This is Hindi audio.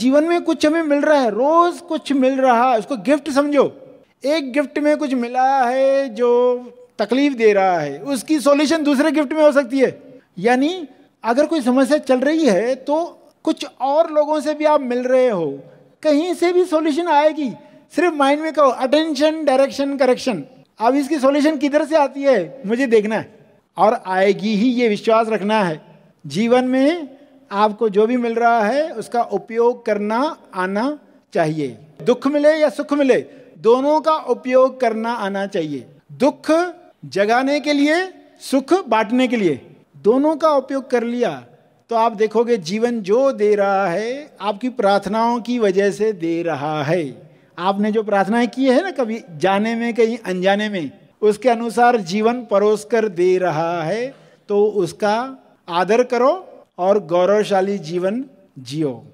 जीवन में कुछ हमें मिल रहा है रोज कुछ मिल रहा उसको गिफ्ट समझो एक गिफ्ट में कुछ मिला है जो तकलीफ दे रहा है उसकी सॉल्यूशन दूसरे गिफ्ट में हो सकती है यानी अगर कोई समस्या चल रही है तो कुछ और लोगों से भी आप मिल रहे हो कहीं से भी सॉल्यूशन आएगी सिर्फ माइंड में कहो अटेंशन डायरेक्शन करेक्शन अब इसकी सॉल्यूशन किधर से आती है मुझे देखना है और आएगी ही ये विश्वास रखना है जीवन में आपको जो भी मिल रहा है उसका उपयोग करना आना चाहिए दुख मिले या सुख मिले दोनों का उपयोग करना आना चाहिए दुख जगाने के लिए सुख बांटने के लिए दोनों का उपयोग कर लिया तो आप देखोगे जीवन जो दे रहा है आपकी प्रार्थनाओं की वजह से दे रहा है आपने जो प्रार्थनाएं की है ना कभी जाने में कहीं अनजाने में उसके अनुसार जीवन परोस कर दे रहा है तो उसका आदर करो और गौरवशाली जीवन जियो